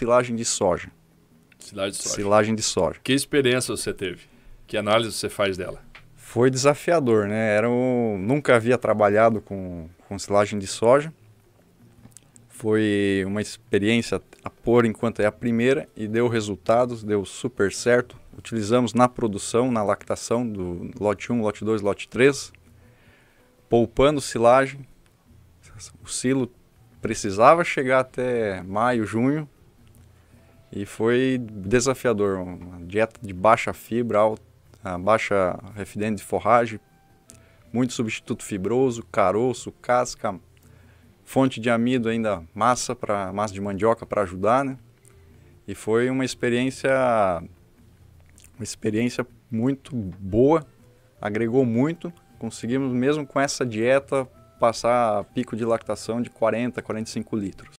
silagem de soja. Silagem de soja. Silagem de soja. Que experiência você teve? Que análise você faz dela? Foi desafiador, né? Era um... Nunca havia trabalhado com, com silagem de soja. Foi uma experiência a pôr enquanto é a primeira e deu resultados, deu super certo. Utilizamos na produção, na lactação do lote 1, lote 2, lote 3, poupando silagem. O silo precisava chegar até maio, junho e foi desafiador, uma dieta de baixa fibra, alta, ah, baixa refinante de forragem, muito substituto fibroso, caroço, casca, fonte de amido ainda, massa para massa de mandioca para ajudar, né? E foi uma experiência uma experiência muito boa, agregou muito. Conseguimos mesmo com essa dieta passar pico de lactação de 40, 45 litros.